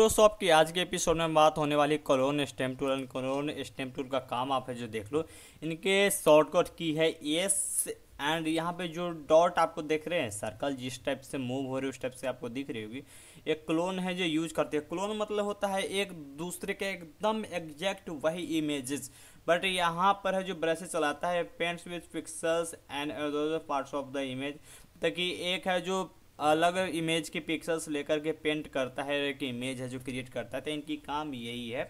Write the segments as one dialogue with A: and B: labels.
A: प्रोशॉप की आज के एपिसोड में बात होने वाली clone stamp tool and clone stamp tool का काम आप है जो देख लो इनके शॉर्टकट की है एस एंड यहाँ पे जो डॉट आपको देख रहे हैं सर्कल जिस टाइप से मूव हो रही है उस टाइप से आपको दिख रही होगी एक क्लोन है जो यूज करते हैं क्लोन मतलब होता है एक दूसरे के एकदम एग्जैक्ट वही इमेजेस बट यहाँ पर है जो ब्रशे चलाता है paints with pixels and parts of the image ताकि एक है जो अलग इमेज के पिक्सल्स लेकर के पेंट करता है एक इमेज है जो क्रिएट करता है तो इनकी काम यही है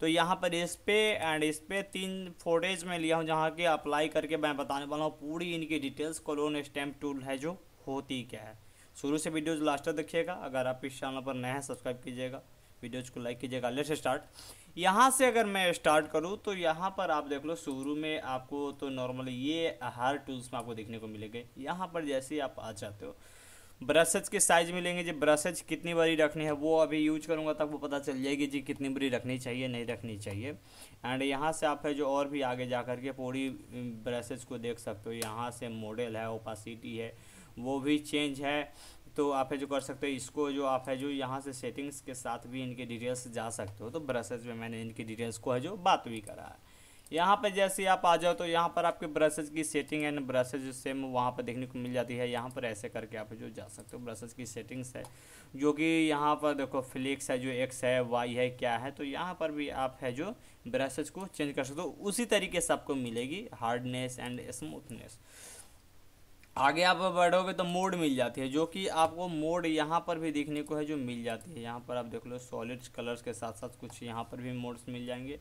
A: तो यहाँ पर इस पे एंड इस पे तीन फोटेज में लिया हूँ जहाँ के अप्लाई करके मैं बताने वाला हूँ पूरी इनकी डिटेल्स कलोन स्टैम्प टूल है जो होती क्या है शुरू से वीडियोज लास्ट तक देखिएगा अगर आप इस चैनल पर नए हैं सब्सक्राइब कीजिएगा वीडियोज को लाइक कीजिएगा लेट्स स्टार्ट यहाँ से अगर मैं स्टार्ट करूँ तो यहाँ पर आप देख लो शुरू में आपको तो नॉर्मली ये हर टूल्स में आपको देखने को मिलेंगे यहाँ पर जैसे ही आप आ जाते हो ब्रशेज के साइज मिलेंगे जी ब्रशेज कितनी बड़ी रखनी है वो अभी यूज करूँगा तब वो पता चल जाएगी जी कितनी बड़ी रखनी चाहिए नहीं रखनी चाहिए एंड यहाँ से आप है जो और भी आगे जा कर के पूरी ब्रशेज को देख सकते हो यहाँ से मॉडल है ओपासिटी है वो भी चेंज है तो आप है जो कर सकते हो इसको जो आप है जो यहाँ से सेटिंग्स के साथ भी इनके डिटेल्स जा सकते हो तो ब्रशेज में मैंने इनकी डिटेल्स को है जो बात भी करा है यहाँ पर जैसे आप आ जाओ तो यहाँ पर आपके ब्रशेज की सेटिंग एंड ब्रशेज सेम वहाँ पर देखने को मिल जाती है यहाँ पर ऐसे करके आप जो जा सकते हो ब्रशेज की सेटिंग्स है जो कि यहाँ पर देखो फ्लिक्स है जो एक्स है वाई है क्या है तो यहाँ पर भी आप है जो ब्रशेज को चेंज कर सकते हो उसी तरीके से आपको मिलेगी हार्डनेस एंड स्मूथनेस आगे आप बढ़ोगे तो मोड मिल जाती है जो कि आपको मोड यहाँ पर भी देखने को है जो मिल जाती है यहाँ पर आप देख लो सॉलिड कलर्स के साथ साथ कुछ यहाँ पर भी मोड्स मिल जाएंगे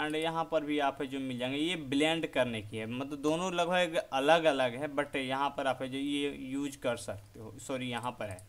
A: एंड यहाँ पर भी आप जो मिल जाएंगे ये ब्लेंड करने की है मतलब दोनों लगभग अलग अलग है बट यहाँ पर आप जो ये यूज कर सकते हो सॉरी यहाँ पर है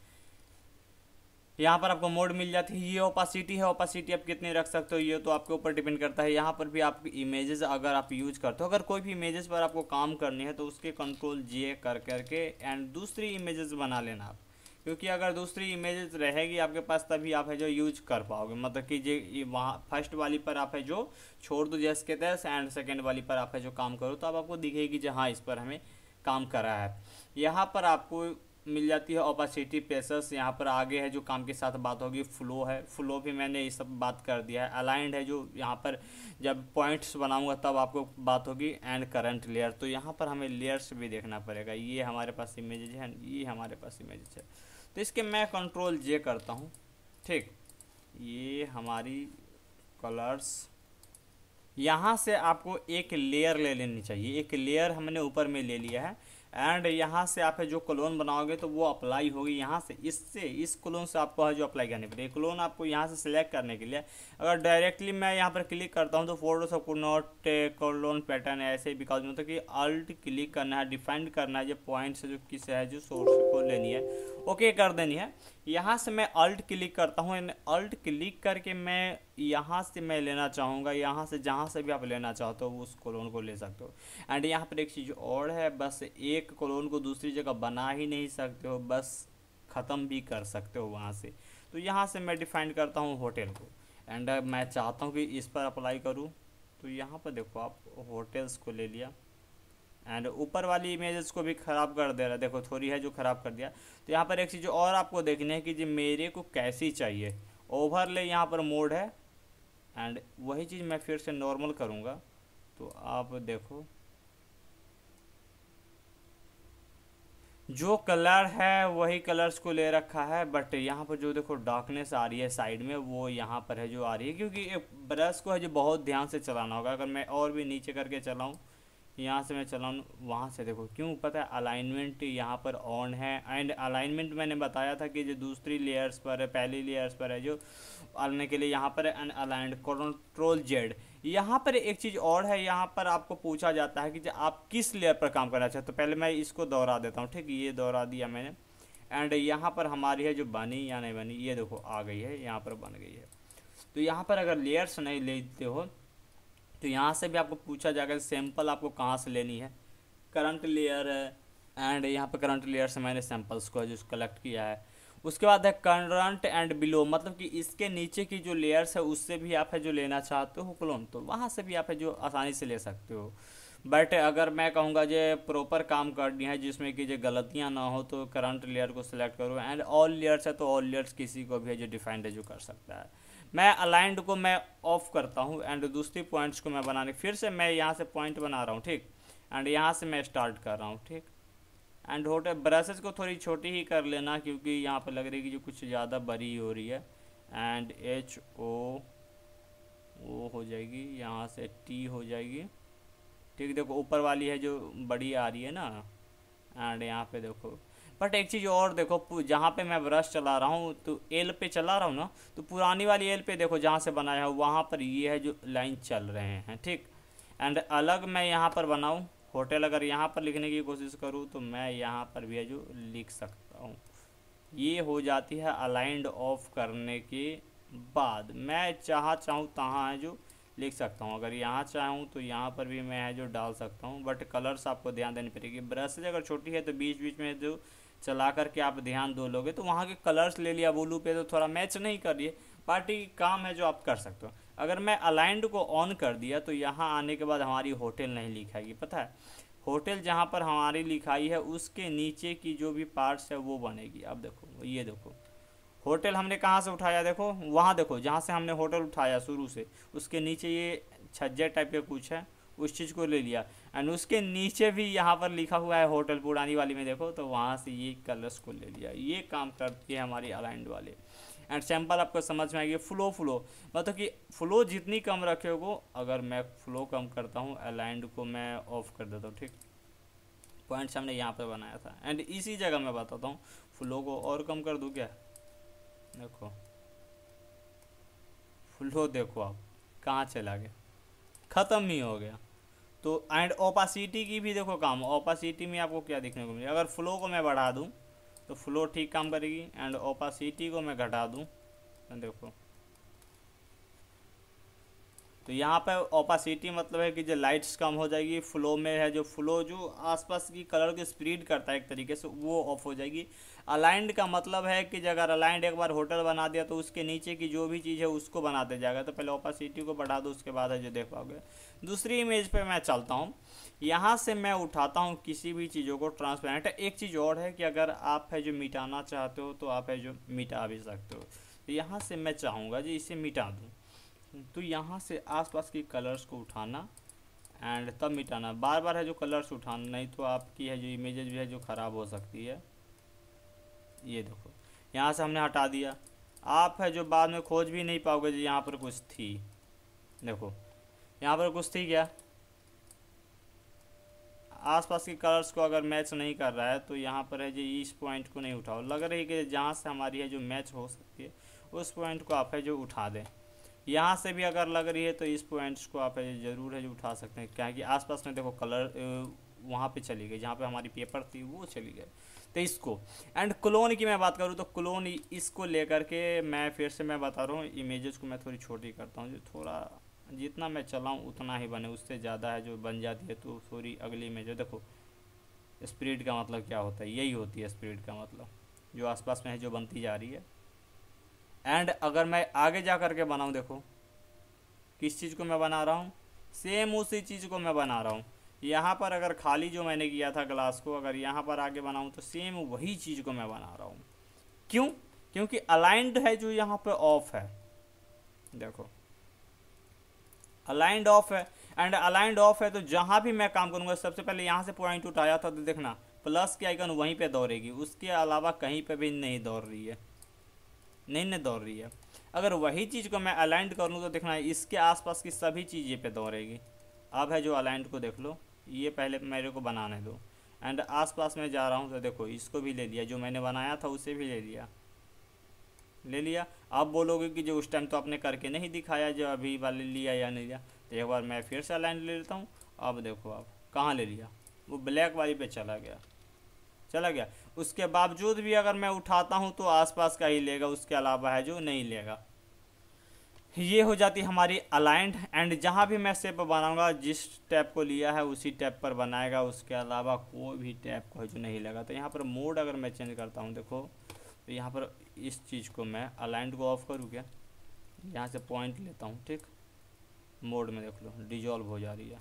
A: यहाँ पर आपको मोड मिल जाती है ये ओपासिटी है ओपासिटी आप कितने रख सकते हो ये तो आपके ऊपर डिपेंड करता है यहाँ पर भी आप इमेजेस अगर आप यूज करते हो अगर कोई भी इमेजेस पर आपको काम करनी है तो उसके कंट्रोल जे कर करके एंड दूसरी इमेजेस बना लेना आप क्योंकि अगर दूसरी इमेजेस रहेगी आपके पास तभी आप है जो यूज कर पाओगे मतलब कि जे वहाँ फर्स्ट वाली पर आप है जो छोड़ दो जैस के तहस एंड सेकेंड वाली पर आप है जो काम करो तो आप आपको दिखेगी जी हाँ इस पर हमें काम करा है यहाँ पर आपको मिल जाती है ओपासिटी प्रेशर्स यहाँ पर आगे है जो काम के साथ बात होगी फ्लो है फ्लो भी मैंने ये सब बात कर दिया है अलाइंड है जो यहाँ पर जब पॉइंट्स बनाऊंगा तब आपको बात होगी एंड करंट लेयर तो यहाँ पर हमें लेयर्स भी देखना पड़ेगा ये हमारे पास इमेजेज है ये हमारे पास इमेजेज है तो इसके मैं कंट्रोल जे करता हूँ ठीक ये हमारी कलर्स यहाँ से आपको एक लेयर ले लेनी चाहिए एक लेयर हमने ऊपर में ले लिया है एंड यहाँ से आप जो क्लोन बनाओगे तो वो अप्लाई होगी यहाँ से इससे इस क्लोन से आपको है जो अप्लाई करनी पड़ेगी क्लोन आपको यहाँ से सिलेक्ट करने के लिए अगर डायरेक्टली मैं यहाँ पर क्लिक करता हूँ तो फोटोशॉप को नॉट क्लोन पैटर्न ऐसे बिकॉज मतलब कि अल्ट क्लिक करना है डिफाइंड करना है जो पॉइंट से जो किस है जो सोर्स को लेनी है ओके कर देनी है यहाँ से मैं अल्ट क्लिक करता हूँ अल्ट क्लिक करके मैं यहाँ से मैं लेना चाहूँगा यहाँ से जहाँ से भी आप लेना चाहते हो उस कॉलोन को ले सकते हो एंड यहाँ पर एक चीज़ और है बस एक कॉलोन को दूसरी जगह बना ही नहीं सकते हो बस ख़त्म भी कर सकते हो वहाँ से तो यहाँ से मैं डिफाइन करता हूँ होटल को एंड मैं चाहता हूँ कि इस पर अप्लाई करूँ तो यहाँ पर देखो आप होटल्स को ले लिया एंड ऊपर वाली इमेजेस को भी ख़राब कर दे रहा है देखो थोड़ी है जो ख़राब कर दिया तो यहाँ पर एक चीज़ और आपको देखनी है कि जी मेरे को कैसी चाहिए ओवरले यहाँ पर मोड है एंड वही चीज़ मैं फिर से नॉर्मल करूँगा तो आप देखो जो कलर है वही कलर्स को ले रखा है बट यहाँ पर जो देखो डार्कनेस आ रही है साइड में वो यहाँ पर है जो आ रही है क्योंकि ब्रश को है जो बहुत ध्यान से चलाना होगा अगर मैं और भी नीचे करके चलाऊँ यहाँ से मैं चला वहाँ से देखो क्यों पता है अलाइनमेंट यहाँ पर ऑन है एंड अलाइनमेंट मैंने बताया था कि जो दूसरी लेयर्स पर है पहली लेयर्स पर है जो आने के लिए यहाँ पर है अनअलाइंड कंट्रोल जेड यहाँ पर एक चीज़ और है यहाँ पर आपको पूछा जाता है कि आप किस लेयर पर काम करना चाहते तो पहले मैं इसको दोहरा देता हूँ ठीक ये दोहरा दिया मैंने एंड यहाँ पर हमारी है जो बनी या नहीं बनी ये देखो आ गई है यहाँ पर बन गई है तो यहाँ पर अगर लेयर्स नहीं लेते हो तो यहाँ से भी आपको पूछा जाएगा सैंपल आपको कहाँ से लेनी है करंट लेयर है एंड यहाँ पर करंट लेयर से मैंने सैंपल्स को जो कलेक्ट किया है उसके बाद है करंट एंड बिलो मतलब कि इसके नीचे की जो लेयर्स है उससे भी आप है जो लेना चाहते हो क्लोन तो वहाँ से भी आप है जो आसानी से ले सकते हो बट अगर मैं कहूँगा जो प्रॉपर काम करनी है जिसमें कि जो गलतियाँ ना हो तो करंट लेयर को सिलेक्ट करो एंड ऑल लेयर्स है तो ऑल लेयर्स किसी को भी है जो डिफाइंड है जो कर सकता है मैं अलाइंड को मैं ऑफ करता हूँ एंड दूसरी पॉइंट्स को मैं बनाने फिर से मैं यहाँ से पॉइंट बना रहा हूँ ठीक एंड यहाँ से मैं स्टार्ट कर रहा हूँ ठीक एंड होटल ब्रशेस को थोड़ी छोटी ही कर लेना क्योंकि यहाँ पर लग रही है कि जो कुछ ज़्यादा बड़ी हो रही है एंड एच ओ वो हो जाएगी यहाँ से टी हो जाएगी ठीक देखो ऊपर वाली है जो बड़ी आ रही है ना एंड यहाँ पे देखो बट एक चीज़ और देखो जहाँ पे मैं ब्रश चला रहा हूँ तो एल पे चला रहा हूँ ना तो पुरानी वाली एल पे देखो जहाँ से बनाया हो वहाँ पर ये है जो लाइन चल रहे हैं ठीक एंड अलग मैं यहाँ पर बनाऊँ होटल अगर यहाँ पर लिखने की कोशिश करूँ तो मैं यहाँ पर भी है जो लिख सकता हूँ ये हो जाती है अलाइंड ऑफ करने के बाद मैं चाह चाहूँ तहाँ है जो लिख सकता हूँ अगर यहाँ चाहूँ तो यहाँ पर भी मैं है जो डाल सकता हूँ बट कलर्स आपको ध्यान देनी पड़ेगी ब्रश अगर छोटी है तो बीच बीच में जो चला करके आप ध्यान दो लोगे तो वहाँ के कलर्स ले लिया ब्लू पे तो थोड़ा मैच नहीं कर रही पार्टी काम है जो आप कर सकते हो अगर मैं अलाइंड को ऑन कर दिया तो यहाँ आने के बाद हमारी होटल नहीं लिखाएगी पता है होटल जहाँ पर हमारी लिखाई है उसके नीचे की जो भी पार्ट्स है वो बनेगी अब देखो ये देखो होटल हमने कहाँ से उठाया देखो वहाँ देखो जहाँ से हमने होटल उठाया शुरू से उसके नीचे ये छज्जे टाइप का कुछ है उस चीज़ को ले लिया एंड उसके नीचे भी यहाँ पर लिखा हुआ है होटल पुरानी वाली में देखो तो वहाँ से ये कलर्स को ले लिया ये काम करती है हमारी अलाइंड वाले एंड सैम्पल आपको समझ में आएगी फ्लो फ्लो मतलब कि फ्लो जितनी कम रखे हो अगर मैं फ्लो कम करता हूँ अलाइंड को मैं ऑफ कर देता हूँ ठीक पॉइंट्स हमने यहाँ पर बनाया था एंड इसी जगह मैं बताता हूँ फ्लो को और कम कर दूँ क्या देखो फ्लो देखो आप कहाँ चला गया ख़त्म ही हो गया तो एंड ओपासिटी की भी देखो काम ओपासिटी में आपको क्या देखने को मिलेगा अगर फ्लो को मैं बढ़ा दूँ तो फ्लो ठीक काम करेगी एंड ओपासिटी को मैं घटा दूँ तो देखो तो यहाँ पर ओपासिटी मतलब है कि जो लाइट्स कम हो जाएगी फ्लो में है जो फ्लो जो आसपास की कलर को स्प्रीड करता है एक तरीके से वो ऑफ हो जाएगी अलाइंड का मतलब है कि अगर अलाइंड एक बार होटल बना दिया तो उसके नीचे की जो भी चीज़ है उसको बना दिया जाएगा तो पहले ओपासिटी को बढ़ा दो उसके बाद है जो देख पाओगे दूसरी इमेज पर मैं चलता हूँ यहाँ से मैं उठाता हूँ किसी भी चीज़ों को ट्रांसपेरेंट एक चीज़ और है कि अगर आप है जो मिटाना चाहते हो तो आप है जो मिटा भी सकते हो तो यहाँ से मैं चाहूँगा जी इसे मिटा दूँ तो यहाँ से आसपास की कलर्स को उठाना एंड तब मिटाना बार बार है जो कलर्स उठाना नहीं तो आपकी है जो इमेजेज भी है जो ख़राब हो सकती है ये देखो यहाँ से हमने हटा दिया आप है जो बाद में खोज भी नहीं पाओगे जो यहाँ पर कुछ थी देखो यहाँ पर कुछ थी क्या आसपास के कलर्स को अगर मैच नहीं कर रहा है तो यहाँ पर है जो इस पॉइंट को नहीं उठाओ लग रही है कि जहाँ से हमारी है जो मैच हो सकती है उस पॉइंट को आप है जो उठा दें यहाँ से भी अगर लग रही है तो इस पॉइंट्स को आप ज़रूर है जो उठा सकते हैं क्या कि आसपास में देखो कलर वहाँ पे चली गई जहाँ पे हमारी पेपर थी वो चली गई तो इसको एंड क्लोन की मैं बात करूँ तो क्लोन इसको लेकर के मैं फिर से मैं बता रहा हूँ इमेजेस को मैं थोड़ी छोटी करता हूँ जो थोड़ा जितना मैं चलाऊँ उतना ही बने उससे ज़्यादा है जो बन जाती है तो थोड़ी अगली इमेज देखो स्प्रीड का मतलब क्या होता है यही होती है स्प्रीड का मतलब जो आसपास में है जो बनती जा रही है एंड अगर मैं आगे जा कर के बनाऊँ देखो किस चीज़ को मैं बना रहा हूँ सेम उसी चीज़ को मैं बना रहा हूँ यहाँ पर अगर खाली जो मैंने किया था ग्लास को अगर यहाँ पर आगे बनाऊँ तो सेम वही चीज़ को मैं बना रहा हूँ क्यों क्योंकि अलाइंड है जो यहाँ पे ऑफ है देखो अलाइंड ऑफ है एंड अलाइंड ऑफ है तो जहाँ भी मैं काम करूँगा सबसे पहले यहाँ से पॉइंट उठाया था तो देखना प्लस के आइकन वहीं पे दौड़ेगी उसके अलावा कहीं पे भी नहीं दौड़ रही है नहीं नहीं दौड़ रही है अगर वही चीज़ को मैं अलाइंट कर लूँ तो देखना है इसके आसपास की सभी चीज़ें पे दौड़ेगी अब है जो अलाइंट को देख लो ये पहले मेरे को बनाने दो एंड आसपास में जा रहा हूँ तो देखो इसको भी ले लिया जो मैंने बनाया था उसे भी ले लिया ले लिया अब बोलोगे कि जो उस टाइम तो आपने करके नहीं दिखाया जो अभी वाले लिया या नहीं लिया तो एक बार मैं फिर से अलाइन ले लेता हूँ अब देखो आप कहाँ ले लिया वो ब्लैक वाली पे चला गया चला गया उसके बावजूद भी अगर मैं उठाता हूँ तो आसपास का ही लेगा उसके अलावा है जो नहीं लेगा ये हो जाती हमारी अलाइंट एंड जहाँ भी मैं सेप बनाऊँगा जिस टैप को लिया है उसी टैप पर बनाएगा उसके अलावा कोई भी टैप को जो नहीं लगा तो यहाँ पर मोड अगर मैं चेंज करता हूँ देखो तो यहाँ पर इस चीज़ को मैं अलाइंट को ऑफ करूँ क्या यहाँ से पॉइंट लेता हूँ ठीक मोड में देख लो डिजॉल्व हो जा रही है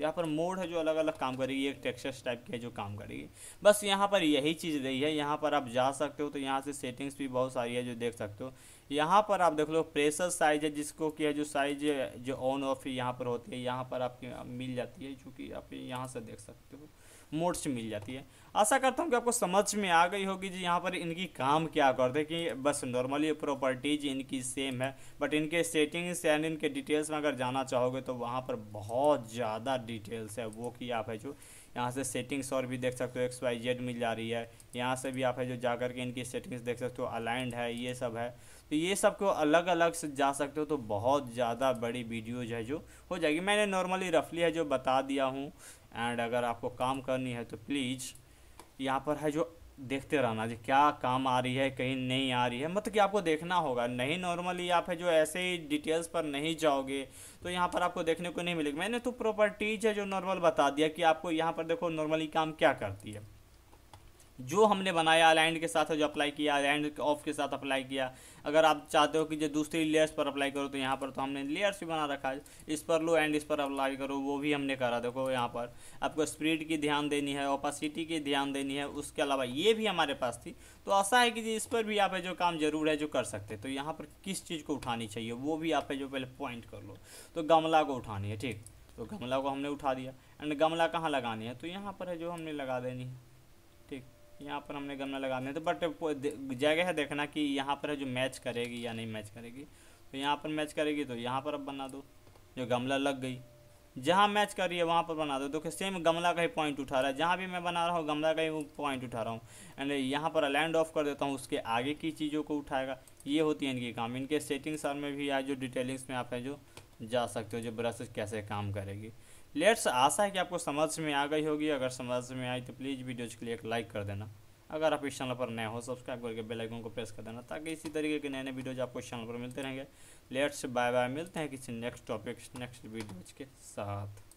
A: तो यहाँ पर मोड है जो अलग अलग काम करेगी एक टेक्सचर्स टाइप की है जो काम करेगी बस यहाँ पर यही चीज़ रही है यहाँ पर आप जा सकते हो तो यहाँ से सेटिंग्स भी बहुत सारी है जो देख सकते हो यहाँ पर आप देख लो प्रेशर साइज है जिसको कि है जो साइज जो ऑन ऑफ यहाँ पर होती है यहाँ पर आपकी मिल जाती है चूँकि आप यहाँ से देख सकते हो मोड्स मिल जाती है आशा करता हूँ कि आपको समझ में आ गई होगी जी यहाँ पर इनकी काम क्या करते हैं कि बस नॉर्मली प्रॉपर्टीज इनकी सेम है बट इनके सेटिंग्स एंड इनके डिटेल्स में अगर जाना चाहोगे तो वहाँ पर बहुत ज़्यादा डिटेल्स है वो कि आप है जो यहाँ से सेटिंग्स और भी देख सकते हो एक्स वाई जेड मिल जा रही है यहाँ से भी आप है जो जा करके इनकी सेटिंग्स देख सकते हो अलाइंड है ये सब है तो ये सब को अलग अलग से जा सकते हो तो बहुत ज़्यादा बड़ी वीडियोज है जो हो जाएगी मैंने नॉर्मली रफली है जो बता दिया हूँ एंड अगर आपको काम करनी है तो प्लीज़ यहाँ पर है जो देखते रहना जी क्या काम आ रही है कहीं नहीं आ रही है मतलब कि आपको देखना होगा नहीं नॉर्मली आप है जो ऐसे ही डिटेल्स पर नहीं जाओगे तो यहाँ पर आपको देखने को नहीं मिलेगी मैंने तो प्रॉपर्टीज है जो नॉर्मल बता दिया कि आपको यहाँ पर देखो नॉर्मली काम क्या करती है जो हमने बनाया अलाइंड के साथ जो अप्लाई किया अलाइंड ऑफ के साथ अप्लाई किया अगर आप चाहते हो कि जो दूसरी लेयर्स पर अप्लाई करो तो यहाँ पर तो हमने लेयर्स भी बना रखा है इस पर लो एंड इस पर अप्लाई करो वो भी हमने करा देखो यहाँ पर आपको स्प्रीड की ध्यान देनी है ओपासिटी की ध्यान देनी है उसके अलावा ये भी हमारे पास थी तो ऐसा है कि इस पर भी आप जो काम जरूर है जो कर सकते तो यहाँ पर किस चीज़ को उठानी चाहिए वो भी आप जो पहले पॉइंट कर लो तो गमला को उठानी है ठीक तो गमला को हमने उठा दिया एंड गमला कहाँ लगानी है तो यहाँ पर है जो हमने लगा देनी है यहाँ पर हमने गमला लगा दिया तो बट जगह है देखना कि यहाँ पर है जो मैच करेगी या नहीं मैच करेगी तो यहाँ पर मैच करेगी तो यहाँ पर अब बना दो जो गमला लग गई जहाँ मैच कर रही है वहाँ पर बना दो देखो सेम गमला का ही पॉइंट उठा रहा है जहाँ भी मैं बना रहा हूँ गमला का ही पॉइंट उठा रहा हूँ एंड यहाँ पर लैंड ऑफ कर देता हूँ उसके आगे की चीज़ों को उठाएगा ये होती है इनकी काम इनके सेटिंग्स में भी आज जो डिटेलिंग्स में आप है जो जा सकते हो जो ब्रश कैसे काम करेगी लेट्स आशा है कि आपको समझ में आ गई होगी अगर समझ में आई तो प्लीज़ वीडियोज के लिए एक लाइक कर देना अगर आप इस चैनल पर नए हो सब्सक्राइब करके बेल आइकन को प्रेस कर देना ताकि इसी तरीके के नए नए वीडियोज आपको इस चैनल पर मिलते रहेंगे लेट्स बाय बाय मिलते हैं किसी नेक्स्ट टॉपिक नेक्स्ट वीडियोज के साथ